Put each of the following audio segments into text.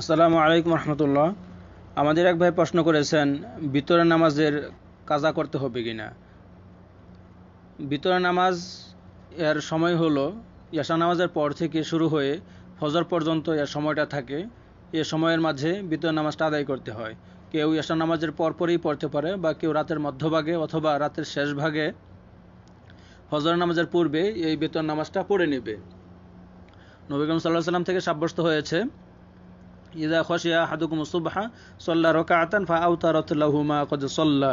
আসসালামু আলাইকুম রহমতুল্লাহ আমাদের এক ভাই প্রশ্ন করেছেন বিতরা নামাজের কাজা করতে হবে কি না বিতরা নামাজ এর সময় হলো ইয়াশা নামাজের পর থেকে শুরু হয়ে ফজর পর্যন্ত এর সময়টা থাকে এ সময়ের মাঝে বিতরা নামাজটা আদায় করতে হয় কেউ ইয়াসা নামাজের পরপরই পড়তে পারে বা কেউ রাতের মধ্যভাগে অথবা রাতের শেষ ভাগে ফজর নামাজের পূর্বে এই বেতন নামাজটা পড়ে নেবে নবীকরম সাল্লাহ সাল্লাম থেকে সাব্যস্ত হয়েছে ইদা খসিয়া হাদুকুম সুবহা সল্লা রকাতান ফা আউতারত লাহুমা কদ সল্লা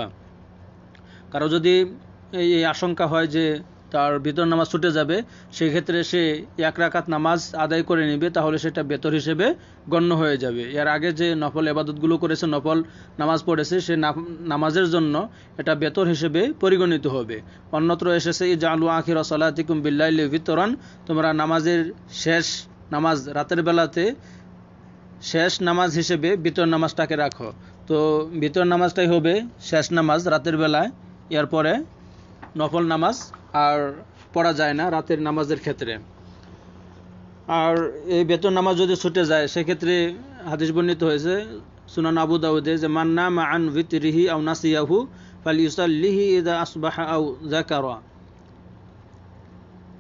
কারো যদি এই আশঙ্কা হয় যে তার ভিতর নামাজ ছুটে যাবে সেক্ষেত্রে সে এক রাকাত নামাজ আদায় করে নেবে তাহলে সেটা বেতর হিসেবে গণ্য হয়ে যাবে এর আগে যে নফল এবাদতগুলো করেছে নফল নামাজ পড়েছে সে নামাজের জন্য এটা বেতর হিসেবে পরিগণিত হবে অন্যত্র এসেছে এই জালু আখির সালাতিকুম বিল্লাইল বিতরণ তোমরা নামাজের শেষ নামাজ রাতের বেলাতে শেষ নামাজ হিসেবে বিতর নামাজটাকে রাখো তো বিতর নামাজটাই হবে শেষ নামাজ রাতের বেলায় এরপরে নফল নামাজ আর পড়া যায় না রাতের নামাজের ক্ষেত্রে আর এই বেতন নামাজ যদি ছুটে যায় সেক্ষেত্রে হাদিস বর্ণিত হয়েছে সুনান আবু দাউদে যে মান্না মা আন রিহি আউ নাসিয়াহু ফাল লিহি ইদা আসবাহা আউ জাকার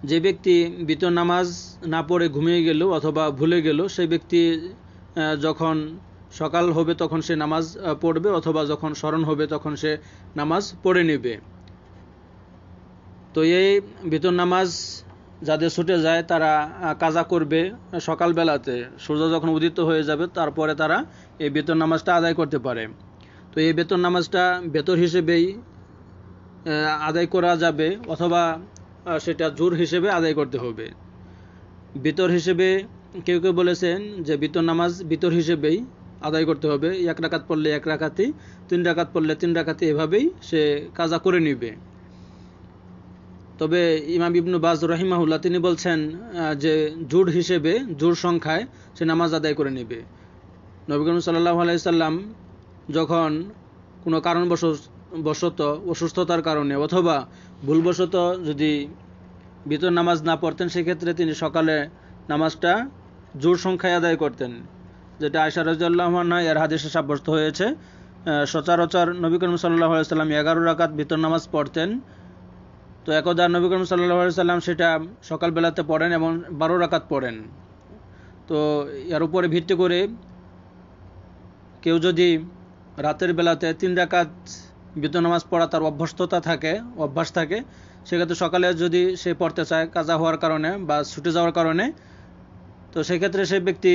যে ব্যক্তি বিতর নামাজ না পড়ে ঘুমিয়ে গেল অথবা ভুলে গেল সেই ব্যক্তি যখন সকাল হবে তখন সে নামাজ পড়বে অথবা যখন স্মরণ হবে তখন সে নামাজ পড়ে নেবে তো এই ভিতর নামাজ যাদের ছুটে যায় তারা কাজা করবে সকালবেলাতে সূর্য যখন উদিত হয়ে যাবে তারপরে তারা এই বেতন নামাজটা আদায় করতে পারে তো এই বেতন নামাজটা বেতন হিসেবেই আদায় করা যাবে অথবা সেটা জোর হিসেবে আদায় করতে হবে বেতর হিসেবে কেউ কেউ বলেছেন যে বিতর নামাজ বিতর হিসেবেই আদায় করতে হবে এক রাকাত পড়লে এক রাকাতি তিন রাকাত পড়লে তিন রাকাতি এভাবেই সে কাজা করে নিবে তবে ইমাম ইবনু বাজ রহিমাহুল্লাহ তিনি বলছেন যে জোর হিসেবে জোর সংখ্যায় সে নামাজ আদায় করে নেবে নবীকরম সাল্লাহ আলাইসাল্লাম যখন কোনো কারণবশ বশত অসুস্থতার কারণে অথবা ভুলবশত যদি বিতর নামাজ না পড়তেন সেক্ষেত্রে তিনি সকালে নামাজটা জোর সংখ্যায় আদায় করতেন যেটা আয়সা রাজিয়াল্লাহনা এর হাদিসে সাব্যস্ত হয়েছে সচরাচর নবী করিম সাল্লাহ সাল্লাম এগারো রাকাত ভিতর নামাজ পড়তেন তো একদা নবী করিম সাল্লাহ সাল্লাম সেটা সকালবেলাতে পড়েন এবং বারো রাকাত পড়েন তো এর উপরে ভিত্তি করে কেউ যদি রাতের বেলাতে তিন রাকাত বিদ্য নামাজ পড়া তার অভ্যস্ততা থাকে অভ্যাস থাকে সেক্ষেত্রে সকালে যদি সে পড়তে চায় কাজা হওয়ার কারণে বা ছুটে যাওয়ার কারণে তো সেক্ষেত্রে সেই ব্যক্তি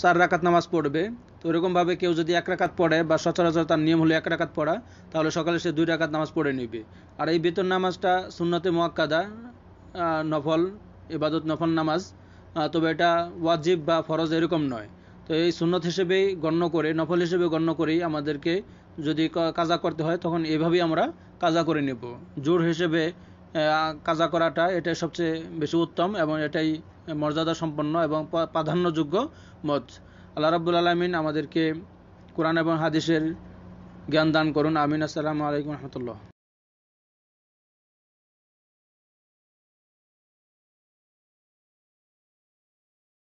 চার রাকাত নামাজ পড়বে তো এরকমভাবে কেউ যদি এক রাকাত পড়ে বা সচরাচর তার নিয়ম হলো এক রাকাত পড়া তাহলে সকালে সে দুই রাকাত নামাজ পড়ে নিবে আর এই বেতন নামাজটা সুন্নতে মোয়াক্কাদা নফল এবাদত নফল নামাজ তবে এটা ওয়াজিব বা ফরজ এরকম নয় তো এই সুন্নত হিসেবেই গণ্য করে নফল হিসেবে গণ্য করেই আমাদেরকে যদি কাজা করতে হয় তখন এভাবেই আমরা কাজা করে নেব জোর হিসেবে কাজা করাটা এটা সবচেয়ে বেশি উত্তম এবং এটাই মর্যাদা সম্পন্ন এবং প্রাধান্যযোগ্য মত আল্লাহ রাবুল আলমিন আমাদেরকে কোরআন এবং হাদিসের জ্ঞান দান করুন আমিন আসসালামু আলাইকুম রহমতুল্লাহ